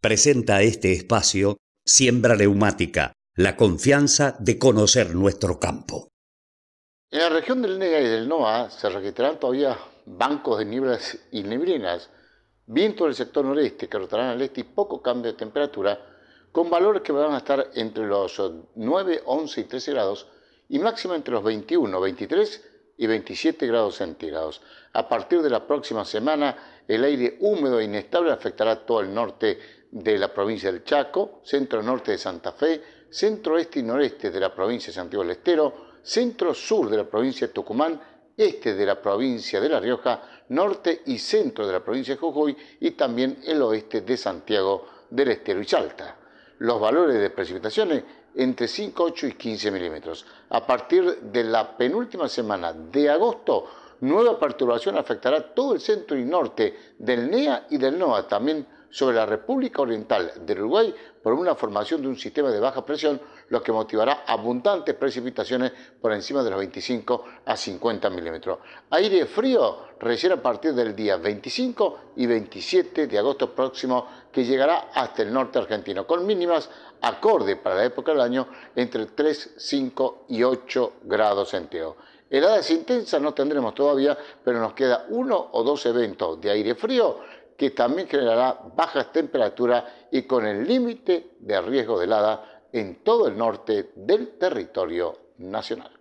presenta este espacio Siembra Neumática, la confianza de conocer nuestro campo. En la región del Nega y del NOA se registrarán todavía bancos de nieblas y neblinas, viento del sector noreste que rotarán al este y poco cambio de temperatura, con valores que van a estar entre los 9, 11 y 13 grados y máximo entre los 21, 23 y 27 grados centígrados. A partir de la próxima semana, el aire húmedo e inestable afectará todo el norte de la provincia del Chaco, centro-norte de Santa Fe, centro-este y noreste de la provincia de Santiago del Estero, centro-sur de la provincia de Tucumán, este de la provincia de La Rioja, norte y centro de la provincia de Jujuy y también el oeste de Santiago del Estero y Salta. Los valores de precipitaciones entre 5, 8 y 15 milímetros. A partir de la penúltima semana de agosto, nueva perturbación afectará todo el centro y norte del NEA y del NOA, también sobre la República Oriental del Uruguay por una formación de un sistema de baja presión, lo que motivará abundantes precipitaciones por encima de los 25 a 50 milímetros. Aire frío recién a partir del día 25 y 27 de agosto próximo, que llegará hasta el norte argentino, con mínimas acorde para la época del año entre 3, 5 y 8 grados centígrados. Heladas intensas no tendremos todavía, pero nos queda uno o dos eventos de aire frío que también generará bajas temperaturas y con el límite de riesgo de helada en todo el norte del territorio nacional.